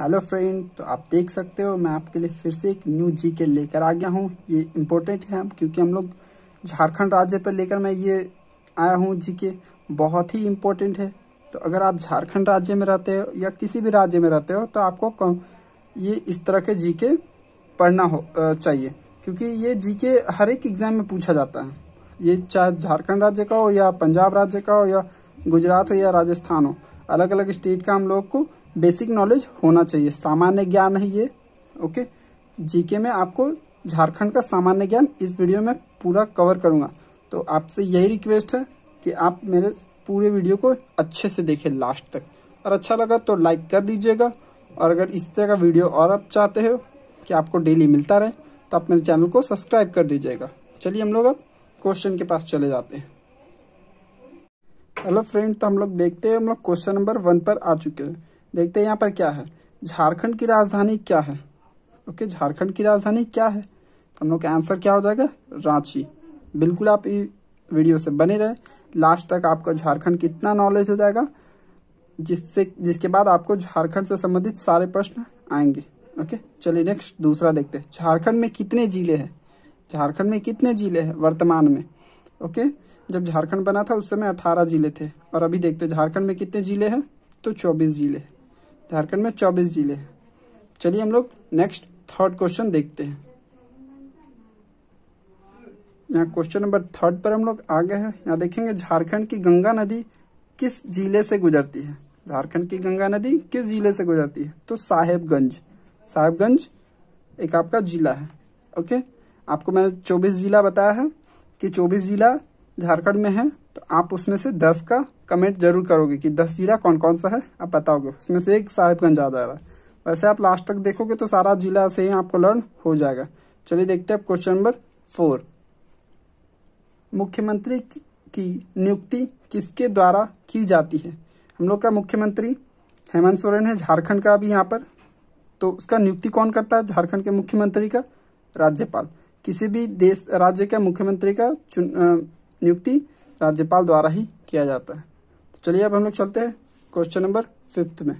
hello friend तो आप देख सकते हो मैं आपके लिए फिर से एक न्यू जी के लेकर आ गया हूँ ये इम्पोर्टेंट है क्योंकि हम लोग झारखंड राज्य पर लेकर मैं ये आया हूँ जी के बहुत ही इम्पोर्टेंट है तो अगर आप झारखंड राज्य में रहते हो या किसी भी राज्य में रहते हो तो आपको ये इस तरह के जी के पढ़ना हो चाहिए क्योंकि ये जी के हर एक एग्जाम में पूछा जाता है ये चाहे झारखंड राज्य का हो या पंजाब राज्य का हो या गुजरात हो या राजस्थान हो अलग अलग स्टेट का हम लोग को बेसिक नॉलेज होना चाहिए सामान्य ज्ञान है ये ओके जीके में आपको झारखंड का सामान्य ज्ञान इस वीडियो में पूरा कवर करूंगा तो आपसे यही रिक्वेस्ट है कि आप मेरे पूरे वीडियो को अच्छे से देखें लास्ट तक और अच्छा लगा तो लाइक कर दीजिएगा और अगर इस तरह का वीडियो और आप चाहते हो कि आपको डेली मिलता रहे तो आप मेरे चैनल को सब्सक्राइब कर दीजिएगा चलिए हम लोग अब क्वेश्चन के पास चले जाते हैं हेलो फ्रेंड तो हम लोग देखते हैं हम लोग क्वेश्चन नंबर वन पर आ चुके हैं देखते हैं यहाँ पर क्या है झारखंड की राजधानी क्या है ओके झारखंड की राजधानी क्या है हम लोग का आंसर क्या हो जाएगा रांची बिल्कुल आप वीडियो से बने रहे लास्ट तक आपका झारखंड कितना इतना नॉलेज हो जाएगा जिससे जिसके बाद आपको झारखंड से संबंधित सारे प्रश्न आएंगे ओके चलिए नेक्स्ट दूसरा देखते हैं झारखंड में कितने जिले हैं झारखंड में कितने जिले हैं वर्तमान में ओके जब झारखंड बना था उस समय अठारह जिले थे और अभी देखते झारखंड में कितने जिले हैं तो चौबीस जिले हैं झारखंड में चौबीस जिले हैं चलिए हम लोग नेक्स्ट थर्ड क्वेश्चन देखते हैं यहाँ क्वेश्चन नंबर थर्ड पर हम लोग आ गए हैं यहाँ देखेंगे झारखंड की गंगा नदी किस जिले से गुजरती है झारखंड की गंगा नदी किस जिले से गुजरती है तो साहेबगंज साहेबगंज एक आपका जिला है ओके आपको मैंने 24 जिला बताया है कि 24 जिला झारखंड में है तो आप उसमें से दस का कमेंट जरूर करोगे कि दस जिला कौन कौन सा है आप बताओगे उसमें से एक साहिबगंज आ जा रहा है वैसे आप लास्ट तक देखोगे तो सारा जिला से ही आपको लर्न हो जाएगा चलिए देखते हैं क्वेश्चन नंबर फोर मुख्यमंत्री की नियुक्ति किसके द्वारा की जाती है हम लोग का मुख्यमंत्री हेमंत सोरेन है झारखंड का अभी यहाँ पर तो उसका नियुक्ति कौन करता है झारखंड के मुख्यमंत्री का राज्यपाल किसी भी देश राज्य के मुख्यमंत्री का चुन, नियुक्ति राज्यपाल द्वारा ही किया जाता है तो चलिए अब हम लोग चलते हैं क्वेश्चन नंबर फिफ्थ में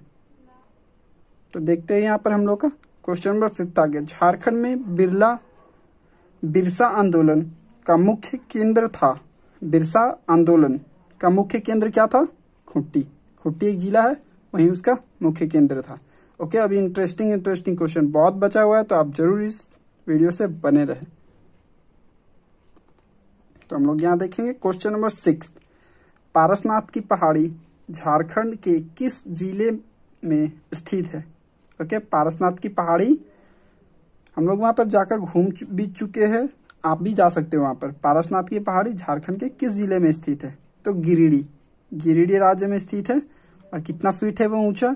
तो देखते हैं यहाँ पर हम लोग का क्वेश्चन नंबर फिफ्थ आ गया झारखंड में बिरला बिरसा आंदोलन का मुख्य केंद्र था बिरसा आंदोलन का मुख्य केंद्र क्या था खुट्टी खुट्टी एक जिला है वहीं उसका मुख्य केंद्र था ओके अभी इंटरेस्टिंग इंटरेस्टिंग क्वेश्चन बहुत बचा हुआ है तो आप जरूर इस वीडियो से बने रहें तो हम लोग यहाँ देखेंगे क्वेश्चन नंबर सिक्स पारसनाथ की पहाड़ी झारखंड के किस जिले में स्थित है ओके पारसनाथ की पहाड़ी हम लोग वहां पर जाकर घूम भी चुके हैं आप भी जा सकते हो वहां पर पारसनाथ की पहाड़ी झारखंड के किस जिले में स्थित है तो गिरिडीह गिरिडीह राज्य में स्थित है और कितना फीट है वो ऊंचा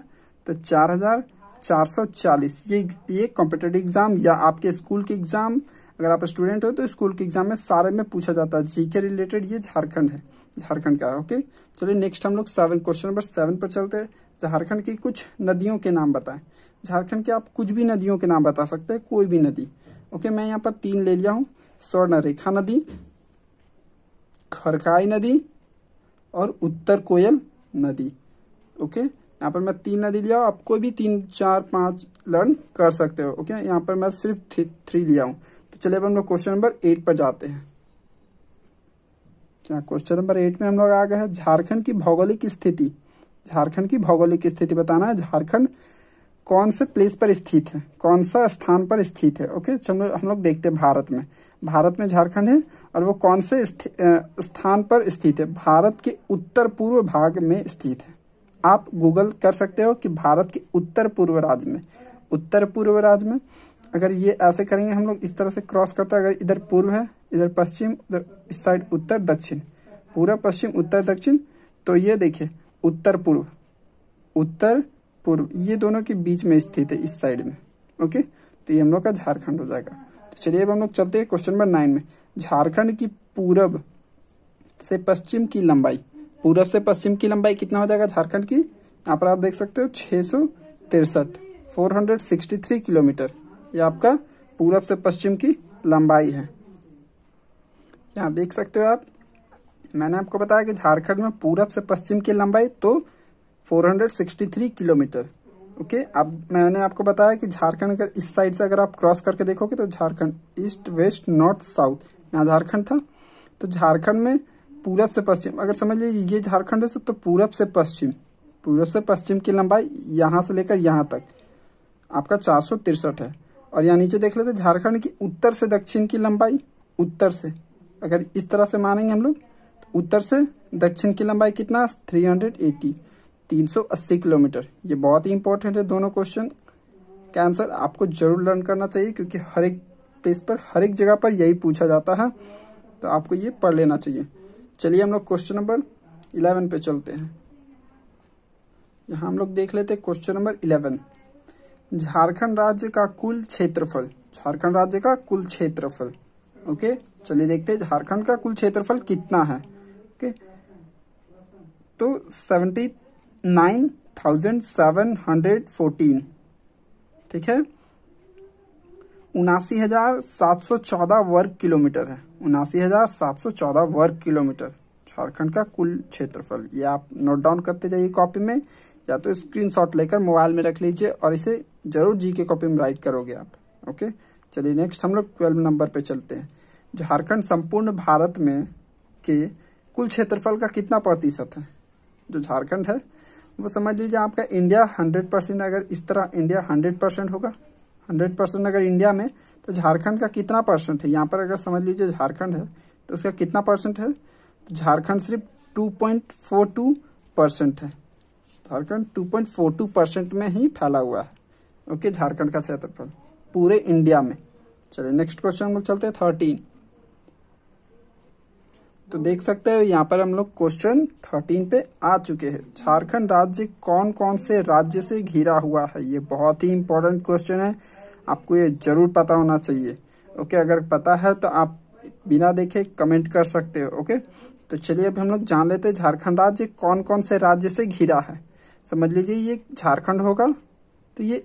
तो चार हजार चार सौ चालीस ये ये कॉम्पिटेटिव एग्ज़ाम या आपके स्कूल के एग्ज़ाम अगर आप स्टूडेंट हो तो स्कूल के एग्जाम में सारे में पूछा जाता है जीके रिलेटेड ये झारखंड है झारखंड का है ओके चलिए नेक्स्ट हम लोग सेवन क्वेश्चन नंबर सेवन पर चलते हैं झारखंड की कुछ नदियों के नाम बताएं झारखंड के आप कुछ भी नदियों के नाम बता सकते हैं कोई भी नदी ओके मैं यहाँ पर तीन ले लिया हूँ स्वर्णरेखा नदी खरकाई नदी और उत्तर कोयल नदी ओके यहाँ पर मैं तीन नदी लिया हूँ आप कोई भी तीन चार पांच लर्न कर सकते हो ओके यहाँ पर मैं सिर्फ थ्री, थ्री लिया हूँ तो चलिए अब हम लोग क्वेश्चन नंबर एट पर जाते हैं क्या क्वेश्चन नंबर एट में हम लोग आ गए हैं झारखंड की भौगोलिक स्थिति झारखंड की भौगोलिक स्थिति बताना है झारखंड कौन से प्लेस पर स्थित है कौन सा स्थान पर स्थित है ओके चलो हम लोग देखते हैं भारत में भारत में झारखंड है और वो कौन से स्थान पर स्थित है भारत के उत्तर पूर्व भाग में स्थित है आप गूगल कर सकते हो कि भारत के उत्तर पूर्व राज्य में उत्तर पूर्व राज्य में अगर ये ऐसे करेंगे हम लोग इस तरह से क्रॉस करते हैं अगर इधर पूर्व है इधर पश्चिम उधर इस साइड उत्तर दक्षिण पूरा पश्चिम उत्तर दक्षिण तो ये देखिए उत्तर पूर्व उत्तर पूर्व ये दोनों के बीच में स्थित है इस साइड में ओके तो ये हम लोग का झारखंड हो जाएगा तो चलिए अब हम लोग चलते हैं क्वेश्चन नंबर नाइन में झारखंड की पूरब से पश्चिम की लंबाई पूरब से पश्चिम की लंबाई कितना हो जाएगा झारखंड की यहाँ पर आप देख सकते हो छः सौ तिरसठ four hundred sixty three kilometre ये आपका पूरब से पश्चिम की लंबाई है यहाँ देख सकते हो आप मैंने आपको बताया कि झारखंड में पूरब से पश्चिम की लंबाई तो 463 किलोमीटर ओके अब मैंने आपको बताया कि झारखंड अगर इस साइड से अगर आप क्रॉस करके देखोगे तो Jharkhand east west north south यहाँ झारखंड था तो झारखंड में पूरब से पश्चिम अगर समझ लीजिए ये झारखंड है तो पूरब से पश्चिम पूरब से पश्चिम की लंबाई यहाँ से लेकर यहाँ तक आपका चार है और यहाँ नीचे देख लेते झारखंड की उत्तर से दक्षिण की लंबाई उत्तर से अगर इस तरह से मानेंगे हम लोग तो उत्तर से दक्षिण की लंबाई कितना थ्री हंड्रेड एटी तीन सौ अस्सी किलोमीटर ये बहुत ही इंपॉर्टेंट है दोनों क्वेश्चन का आंसर आपको जरूर लर्न करना चाहिए क्योंकि हर एक प्लेस पर हर एक जगह पर यही पूछा जाता है तो आपको ये पढ़ लेना चाहिए चलिए हम लोग क्वेश्चन नंबर इलेवन पे चलते हैं यहाँ हम लोग देख लेते हैं क्वेश्चन नंबर इलेवन झारखंड राज्य का कुल क्षेत्रफल झारखंड राज्य का कुल क्षेत्रफल ओके चलिए देखते हैं झारखंड का कुल क्षेत्रफल कितना है ओके तो seventy nine thousand seven hundred fourteen ठीक है उनासी हजार सात सौ चौदह वर्ग किलोमीटर है उनासी हजार सात सौ चौदह वर्ग किलोमीटर झारखंड का कुल क्षेत्रफल ये आप नोट डाउन करते जाइए कॉपी में या तो स्क्रीनशॉट लेकर मोबाइल में रख लीजिए और इसे जरूर जी के कॉपी में राइट करोगे आप ओके चलिए नेक्स्ट हम लोग ट्वेल्व नंबर पे चलते हैं झारखंड संपूर्ण भारत में के कुल क्षेत्रफल का कितना प्रतिशत है जो झारखंड है वो समझ लीजिए आपका इंडिया हंड्रेड परसेंट अगर इस तरह इंडिया हंड्रेड परसेंट होगा हंड्रेड परसेंट अगर इंडिया में तो झारखंड का कितना परसेंट है यहाँ पर अगर समझ लीजिए झारखंड है तो उसका कितना परसेंट है तो झारखंड सिर्फ two point four two percent है झारखंड 2.42 परसेंट में ही फैला हुआ है ओके झारखंड का क्षेत्रफल पूरे इंडिया में चलिए नेक्स्ट क्वेश्चन हम लोग चलते हैं थर्टीन तो देख सकते हो यहाँ पर हम लोग क्वेश्चन थर्टीन पे आ चुके हैं झारखंड राज्य कौन कौन से राज्य से घिरा हुआ है ये बहुत ही इंपॉर्टेंट क्वेश्चन है आपको ये जरूर पता होना चाहिए ओके अगर पता है तो आप बिना देखे कमेंट कर सकते हो ओके तो चलिए अब हम लोग जान लेते हैं झारखंड राज्य कौन कौन से राज्य से घिरा है समझ लीजिए ये झारखंड होगा तो ये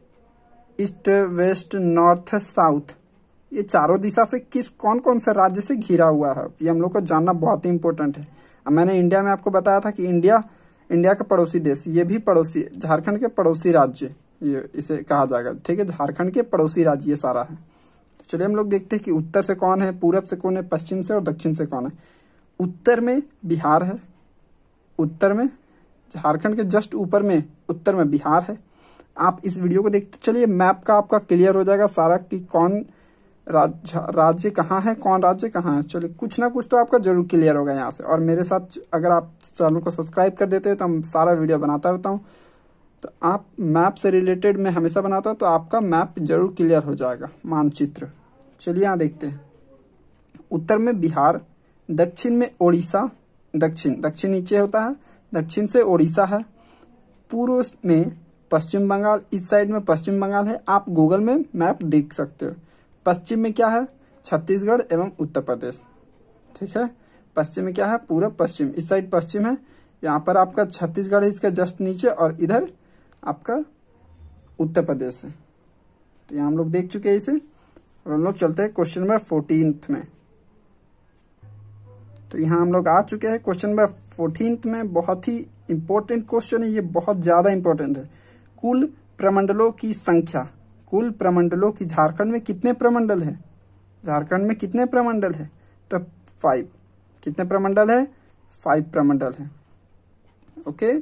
ईस्ट वेस्ट नॉर्थ साउथ ये चारों दिशा से किस कौन कौन से राज्य से घिरा हुआ है ये हम लोग को जानना बहुत ही इंपॉर्टेंट है अब मैंने इंडिया में आपको बताया था कि इंडिया इंडिया का पड़ोसी देश ये भी पड़ोसी झारखंड के पड़ोसी राज्य ये इसे कहा जाएगा ठीक है झारखंड के पड़ोसी राज्य ये सारा है तो चलिए हम लोग देखते हैं कि उत्तर से कौन है पूरब से कौन है पश्चिम से और दक्षिण से कौन है उत्तर में बिहार है उत्तर में झारखंड के जस्ट ऊपर में उत्तर में बिहार है आप इस वीडियो को देखते चलिए मैप का आपका क्लियर हो जाएगा सारा कि कौन राज्य कहाँ है कौन राज्य कहाँ है चलिए कुछ ना कुछ तो आपका जरूर क्लियर होगा यहाँ से और मेरे साथ अगर आप चैनल को सब्सक्राइब कर देते हो तो हम सारा वीडियो बनाता रहता हूँ तो आप मैप से रिलेटेड मैं हमेशा बनाता हूँ तो आपका मैप जरूर क्लियर हो जाएगा मानचित्र चलिए यहाँ देखते हैं उत्तर में बिहार दक्षिण में ओडिशा दक्षिण दक्षिण नीचे होता है दक्षिण से ओडिशा है पूर्व में पश्चिम बंगाल इस साइड में पश्चिम बंगाल है आप गूगल में मैप देख सकते हो पश्चिम में क्या है छत्तीसगढ़ एवं उत्तर प्रदेश ठीक है पश्चिम में क्या है पूरा पश्चिम इस साइड पश्चिम है यहाँ पर आपका छत्तीसगढ़ है इसका जस्ट नीचे और इधर आपका उत्तर प्रदेश है तो यहाँ हम लोग देख चुके हैं इसे और हम लोग चलते हैं क्वेश्चन नंबर फोर्टीन में तो यहाँ हम लोग आ चुके हैं क्वेश्चन नंबर फोर्टीन में बहुत ही इम्पोर्टेंट क्वेश्चन है ये बहुत ज़्यादा इम्पोर्टेंट है कुल प्रमंडलों की संख्या कुल प्रमंडलों की झारखंड में कितने प्रमंडल हैं झारखंड में कितने प्रमंडल है तो फाइव कितने प्रमंडल है फाइव प्रमंडल है ओके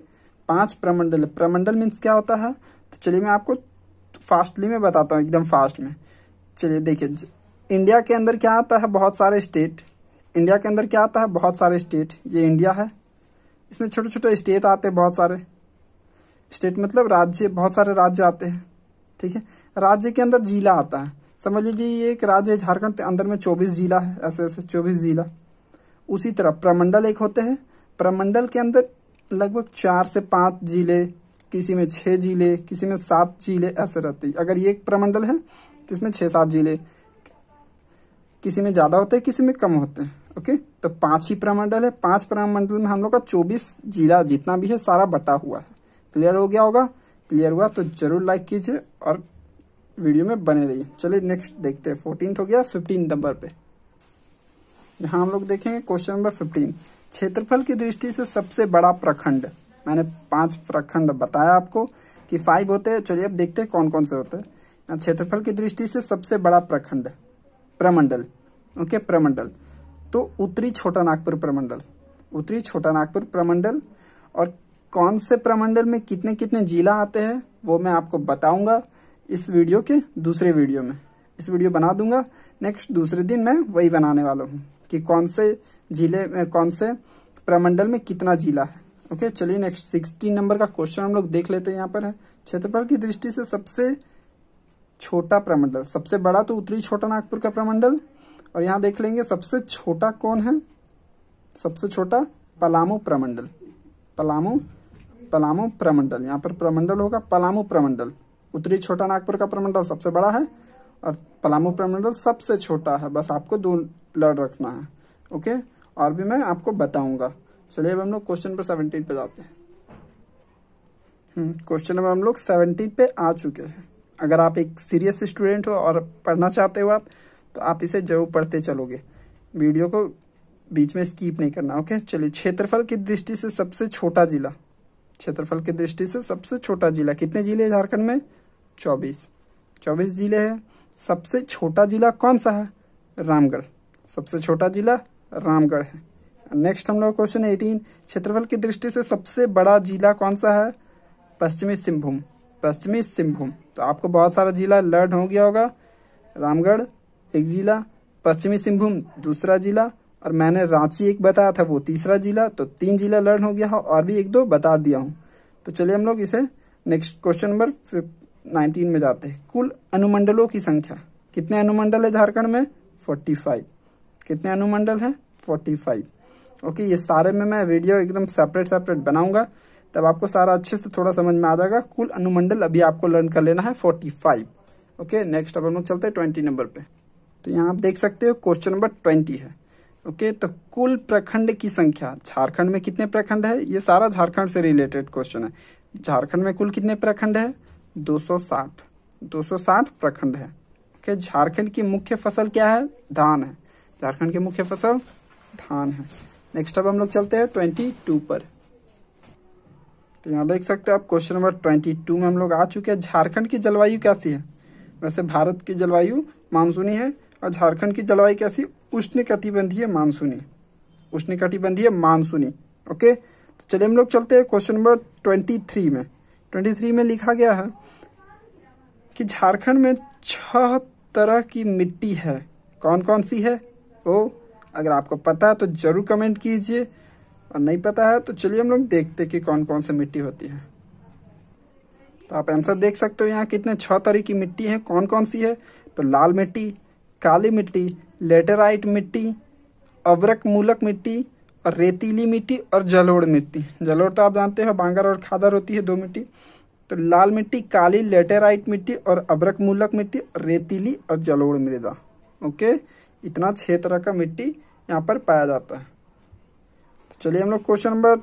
पांच प्रमंडल है प्रमंडल मीन्स क्या होता है तो चलिए मैं आपको फास्टली में बताता हूँ एकदम फास्ट में चलिए देखिए इंडिया के अंदर क्या आता है बहुत सारे स्टेट इंडिया के अंदर क्या आता है बहुत सारे स्टेट ये इंडिया है इसमें छोटे छोटे स्टेट आते हैं बहुत सारे स्टेट मतलब राज्य बहुत सारे राज्य आते हैं ठीक है राज्य के अंदर जिला आता है समझ लीजिए ये एक राज्य है झारखंड के अंदर में चौबीस जिला है ऐसे ऐसे चौबीस जिला उसी तरह प्रमंडल एक होते हैं प्रमंडल के अंदर लगभग चार से पाँच जिले किसी में छः जिले किसी में सात जिले ऐसे रहते हैं अगर ये एक प्रमंडल है तो इसमें छः सात जिले किसी में ज़्यादा होते हैं किसी में कम होते हैं ओके तो पांच ही प्रमंडल है पांच प्रमंडल में हम लोग का चौबीस जिला जितना भी है सारा बटा हुआ है क्लियर हो गया होगा क्लियर हुआ तो जरूर लाइक कीजिए और वीडियो में बने रहिए चलिए नेक्स्ट देखते हैं फोर्टीन हो गया फिफ्टीन नंबर पे यहाँ हम लोग देखेंगे क्वेश्चन नंबर फिफ्टीन क्षेत्रफल की दृष्टि से सबसे बड़ा प्रखंड मैंने पांच प्रखंड बताया आपको कि फाइव होते हैं चलिए अब देखते हैं कौन कौन से होते हैं क्षेत्रफल की दृष्टि से सबसे बड़ा प्रखंड प्रमंडल ओके प्रमंडल तो उत्तरी छोटा नागपुर प्रमंडल उत्तरी छोटा नागपुर प्रमंडल और कौन से प्रमंडल में कितने कितने जिला आते हैं वो मैं आपको बताऊंगा इस वीडियो के दूसरे वीडियो में इस वीडियो बना दूंगा नेक्स्ट दूसरे दिन मैं वही बनाने वाला हूँ कि कौन से जिले में कौन से प्रमंडल में कितना जिला है ओके चलिए नेक्स्ट सिक्सटीन नंबर का क्वेश्चन हम लोग देख लेते हैं यहाँ पर है क्षेत्रफल की दृष्टि से सबसे छोटा प्रमंडल सबसे बड़ा तो उत्तरी छोटा नागपुर का प्रमंडल और यहाँ देख लेंगे सबसे छोटा कौन है सबसे छोटा पलामू प्रमंडल पलामू पलामू प्रमंडल यहाँ पर प्रमंडल होगा पलामू प्रमंडल उत्तरी छोटा नागपुर का प्रमंडल सबसे बड़ा है और पलामू प्रमंडल सबसे छोटा है बस आपको दो लड़ रखना है ओके और भी मैं आपको बताऊंगा चलिए अब हम लोग क्वेश्चन नंबर सेवनटीन पे जाते हैं क्वेश्चन हम्म, नंबर हम लोग सेवनटीन पे आ चुके हैं अगर आप एक सीरियस स्टूडेंट हो और पढ़ना चाहते हो आप तो आप इसे जरूर पढ़ते चलोगे वीडियो को बीच में स्कीप नहीं करना ओके चलिए क्षेत्रफल की दृष्टि से सबसे छोटा जिला क्षेत्रफल की दृष्टि से सबसे छोटा जिला कितने जिले हैं झारखंड में चौबीस चौबीस जिले हैं सबसे छोटा जिला कौन सा है रामगढ़ सबसे छोटा जिला रामगढ़ है नेक्स्ट हम लोग क्वेश्चन एटीन क्षेत्रफल की दृष्टि से सबसे बड़ा जिला कौन सा है पश्चिमी सिंहभूम पश्चिमी सिंहभूम तो आपको बहुत सारा जिला लर्ड हो गया होगा रामगढ़ एक जिला पश्चिमी सिंहभूम दूसरा जिला और मैंने रांची एक बताया था वो तीसरा जिला तो तीन जिला लर्न हो गया है और भी एक दो बता दिया हूँ तो चलिए हम लोग इसे नेक्स्ट क्वेश्चन नंबर नाइनटीन में जाते हैं कुल अनुमंडलों की संख्या कितने अनुमंडल है झारखंड में फोर्टी फाइव कितने अनुमंडल है फोर्टी फाइव ओके ये सारे में मैं वीडियो एकदम सेपरेट सेपरेट बनाऊंगा तब आपको सारा अच्छे से थोड़ा समझ में आ जाएगा कुल अनुमंडल अभी आपको लर्न कर लेना है फोर्टी फाइव ओके नेक्स्ट अब हम लोग चलते हैं ट्वेंटी नंबर पे तो यहाँ आप देख सकते हो क्वेश्चन नंबर ट्वेंटी है ओके तो कुल प्रखंड की संख्या झारखंड में कितने प्रखंड है ये सारा झारखंड से रिलेटेड क्वेश्चन है झारखंड में कुल कितने प्रखंड है 260 260 प्रखंड है ओके झारखंड की मुख्य फसल क्या है धान है झारखंड की मुख्य फसल धान है नेक्स्ट अब हम लोग चलते हैं ट्वेंटी टू पर तो यहाँ देख सकते हो आप क्वेश्चन नंबर ट्वेंटी टू में हम लोग आ चुके हैं झारखंड की जलवायु कैसी है वैसे भारत की जलवायु मानसूनी है और झारखंड की जलवायु कैसी उष्ण कटिबंधीय मानसूनी उष्ण कटिबंधीय मानसूनी ओके तो चलिए हम लोग चलते हैं क्वेश्चन नंबर ट्वेंटी थ्री में ट्वेंटी थ्री में लिखा गया है कि झारखंड में छह तरह की मिट्टी है कौन कौन सी है ओ अगर आपको पता है तो जरूर कमेंट कीजिए और नहीं पता है तो चलिए हम लोग देखते कि कौन कौन सी मिट्टी होती है तो आप आंसर देख सकते हो यहाँ कितने छह तरह की मिट्टी है कौन कौन सी है तो लाल मिट्टी काली मिट्टी लेटेराइट मिट्टी अवरक मूलक मिट्टी और रेतीली मिट्टी और जलोड़ मिट्टी जलोड़ तो आप जानते हो बांगर और खादर होती है दो मिट्टी तो लाल मिट्टी काली लेटेराइट मिट्टी और अब्रक मूलक मिट्टी और रेतीली और जलोड़ मृदा ओके इतना छः तरह का मिट्टी यहाँ पर पाया जाता है तो चलिए हम लोग क्वेश्चन नंबर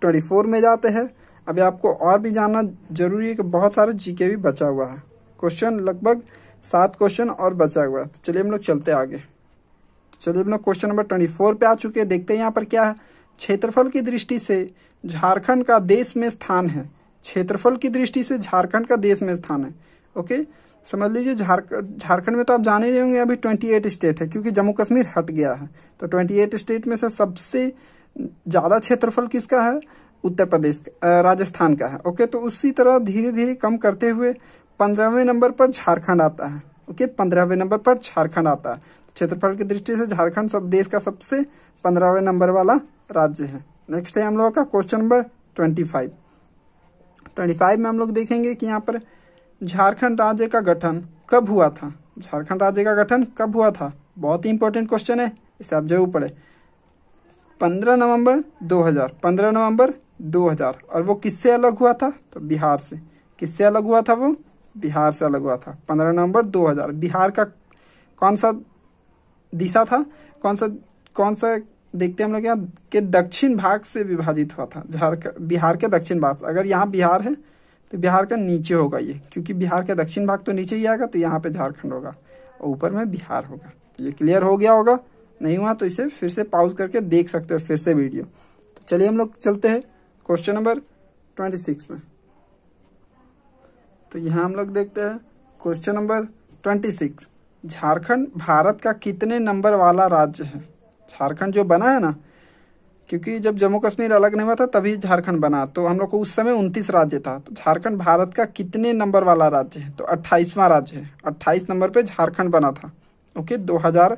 ट्वेंटी फोर में जाते हैं अभी आपको और भी जानना जरूरी है कि बहुत सारे जीके भी बचा हुआ है क्वेश्चन लगभग सात क्वेश्चन और बचा हुआ है तो चलिए हम लोग चलते आगे तो चलिए हम लोग क्वेश्चन नंबर ट्वेंटी फोर पे आ चुके हैं देखते हैं यहाँ पर क्या है क्षेत्रफल की दृष्टि से झारखंड का देश में स्थान है क्षेत्रफल की दृष्टि से झारखंड का देश में स्थान है ओके समझ लीजिए झारखंड झारखंड में तो आप जान ही रहे होंगे अभी ट्वेंटी एट स्टेट है क्योंकि जम्मू कश्मीर हट गया है तो ट्वेंटी एट स्टेट में से सबसे ज़्यादा क्षेत्रफल किसका है उत्तर प्रदेश राजस्थान का है ओके तो उसी तरह धीरे धीरे कम करते हुए पंद्रहवें नंबर पर झारखंड आता है ओके पंद्रहवें नंबर पर झारखंड आता है क्षेत्रफल की दृष्टि से झारखंड सब देश का सबसे पंद्रहवें नंबर वाला राज्य है नेक्स्ट है हम लोगों का question number twenty five twenty five में हम लोग देखेंगे कि यहाँ पर झारखंड राज्य का गठन कब हुआ था झारखंड राज्य का गठन कब हुआ था बहुत ही इंपॉर्टेंट क्वेश्चन है इसे आप जरूर पढ़े पंद्रह नवंबर 2000 पंद्रह नवंबर 2000 और वो किससे अलग हुआ था तो बिहार से किससे अलग हुआ था वो बिहार से अलग हुआ था पंद्रह नवंबर 2000 बिहार का कौन सा दिशा था कौन सा कौन सा देखते हैं हम लोग यहाँ के दक्षिण भाग से विभाजित हुआ था झारखंड बिहार के दक्षिण भाग अगर यहाँ बिहार है तो बिहार का नीचे होगा ये क्योंकि बिहार का दक्षिण भाग तो नीचे ही आएगा तो यहाँ पे झारखंड होगा और ऊपर में बिहार होगा तो ये क्लियर हो गया होगा नहीं हुआ तो इसे फिर से पाउज करके देख सकते हो फिर से वीडियो तो चलिए हम लोग चलते हैं क्वेश्चन नंबर ट्वेंटी सिक्स में तो यहाँ हम लोग देखते हैं question number twenty six Jharkhand Bharat का कितने नंबर वाला राज्य है झारखंड जो बना है ना क्योंकि जब जम्मू कश्मीर अलग नहीं हुआ था तभी झारखंड बना तो हम लोग को उस समय उनतीस राज्य था तो झारखंड भारत का कितने नंबर वाला राज्य है तो अट्ठाईसवां राज्य है अट्ठाईस नंबर पर झारखंड बना था ओके दो हज़ार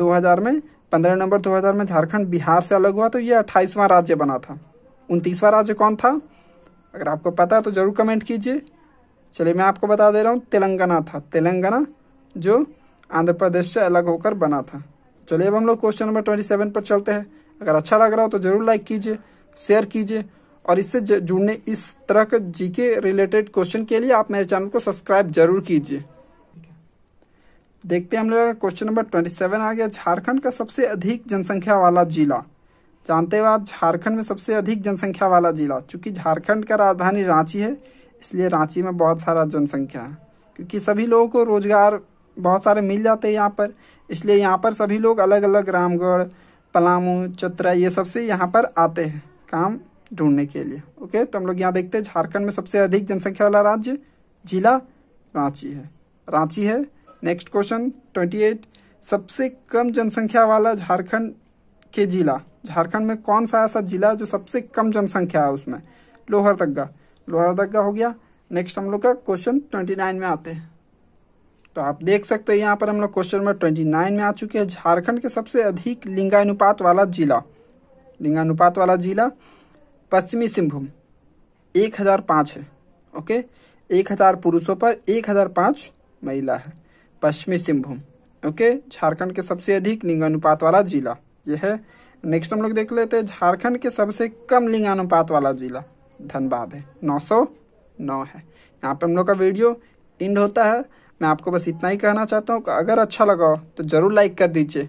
दो हज़ार में पंद्रह नंबर दो हज़ार में झारखंड बिहार से अलग हुआ तो ये अट्ठाईसवां राज्य बना था उनतीसवां राज्य कौन था अगर आपको पता है तो ज़रूर कमेंट कीजिए चलिए मैं आपको बता दे रहा हूँ तेलंगाना था तेलंगाना जो आंध्र प्रदेश से अलग होकर बना था चलिए अब हम लोग क्वेश्चन नंबर ट्वेंटी सेवन पर चलते हैं अगर अच्छा लग रहा हो तो ज़रूर लाइक कीजिए शेयर कीजिए और इससे जुड़ने इस तरह के जी के रिलेटेड क्वेश्चन के लिए आप मेरे चैनल को सब्सक्राइब जरूर कीजिए देखते हैं हम लोग क्वेश्चन नंबर ट्वेंटी सेवन आ गया झारखंड का सबसे अधिक जनसंख्या वाला जिला जानते हो आप झारखंड में सबसे अधिक जनसंख्या वाला जिला चूंकि झारखंड का राजधानी रांची है इसलिए रांची में बहुत सारा जनसंख्या है क्योंकि सभी लोगों को रोज़गार बहुत सारे मिल जाते हैं यहाँ पर इसलिए यहाँ पर सभी लोग अलग अलग रामगढ़ पलामू चतरा ये सबसे यहाँ पर आते हैं काम ढूंढने के लिए ओके तो हम लोग यहाँ देखते हैं झारखंड में सबसे अधिक जनसंख्या वाला राज्य जिला रांची है रांची है नेक्स्ट क्वेश्चन ट्वेंटी एट सबसे कम जनसंख्या वाला झारखंड के जिला झारखंड में कौन सा ऐसा जिला जो सबसे कम जनसंख्या है उसमें लोहरदगा लोहरा का हो गया नेक्स्ट हम लोग का क्वेश्चन ट्वेंटी नाइन में आते हैं तो आप देख सकते हो यहाँ पर हम लोग क्वेश्चन नंबर ट्वेंटी नाइन में आ चुके हैं झारखंड के सबसे अधिक लिंगानुपात वाला जिला लिंगानुपात वाला जिला पश्चिमी सिंहभूम एक हज़ार पाँच है ओके एक हज़ार पुरुषों पर एक हज़ार पाँच महिला है पश्चिमी सिंहभूम ओके झारखंड के सबसे अधिक लिंगानुपात वाला जिला यह है नेक्स्ट हम लोग देख लेते हैं झारखंड के सबसे कम लिंगानुपात वाला जिला धनबाद है नौ सौ नौ है यहाँ पे हम लोग का वीडियो इंड होता है मैं आपको बस इतना ही कहना चाहता हूँ कि अगर अच्छा लगा हो तो ज़रूर लाइक कर दीजिए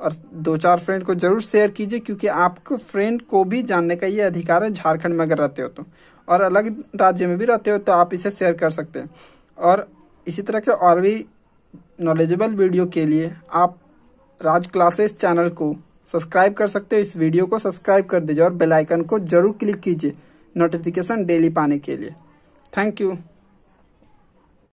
और दो चार फ्रेंड को ज़रूर शेयर कीजिए क्योंकि आपको फ्रेंड को भी जानने का ये अधिकार है झारखंड में अगर रहते हो तो और अलग राज्य में भी रहते हो तो आप इसे शेयर कर सकते हैं और इसी तरह के और भी नॉलेजेबल वीडियो के लिए आप राज क्लासेस चैनल को सब्सक्राइब कर सकते हो इस वीडियो को सब्सक्राइब कर दीजिए और बेल आइकन को जरूर क्लिक कीजिए नोटिफिकेशन डेली पाने के लिए थैंक यू